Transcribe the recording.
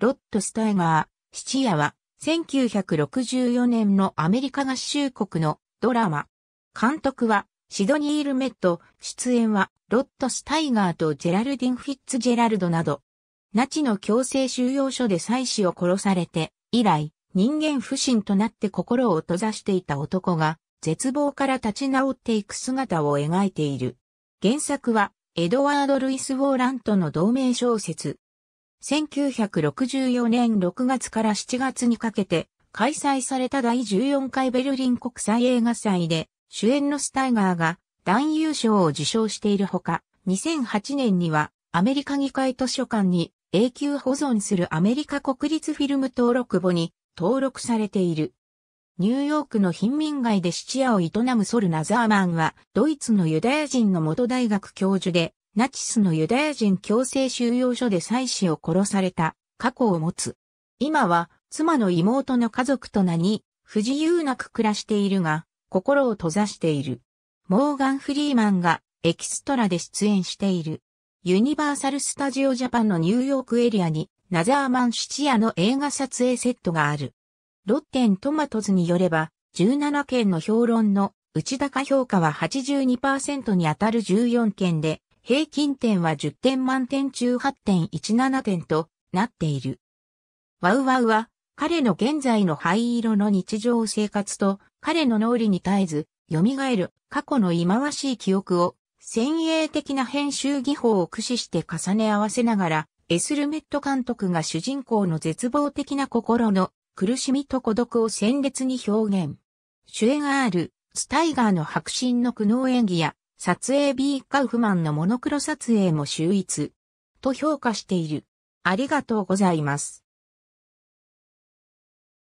ロット・スタイガー、七夜は、1964年のアメリカ合衆国のドラマ。監督は、シドニー・ルメット、出演は、ロット・スタイガーとジェラルディン・フィッツジェラルドなど、ナチの強制収容所で妻子を殺されて、以来、人間不信となって心を閉ざしていた男が、絶望から立ち直っていく姿を描いている。原作は、エドワード・ルイス・ウォーラントの同名小説、1964年6月から7月にかけて開催された第14回ベルリン国際映画祭で主演のスタイガーが男優賞を受賞しているほか、2008年にはアメリカ議会図書館に永久保存するアメリカ国立フィルム登録簿に登録されている。ニューヨークの貧民街で質屋を営むソル・ナザーマンは、ドイツのユダヤ人の元大学教授で、ナチスのユダヤ人強制収容所で妻子を殺された過去を持つ。今は妻の妹の家族となり、不自由なく暮らしているが、心を閉ざしている。モーガン・フリーマンがエキストラで出演している。ユニバーサル・スタジオ・ジャパンのニューヨークエリアにナザーマン・シチアの映画撮影セットがある。ロッテン・トマトズによれば、17件の評論の内高評価は82%に当たる14件で、平均点は10点満点中8.17点となっている。ワウワウは彼の現在の灰色の日常生活と彼の脳裏に絶えず蘇る過去の忌まわしい記憶を先鋭的な編集技法を駆使して重ね合わせながらエスルメット監督が主人公の絶望的な心の苦しみと孤独を鮮烈に表現。シュエガール、スタイガーの迫真の苦悩演技や撮影 B カウフマンのモノクロ撮影も秀逸と評価している。ありがとうございます。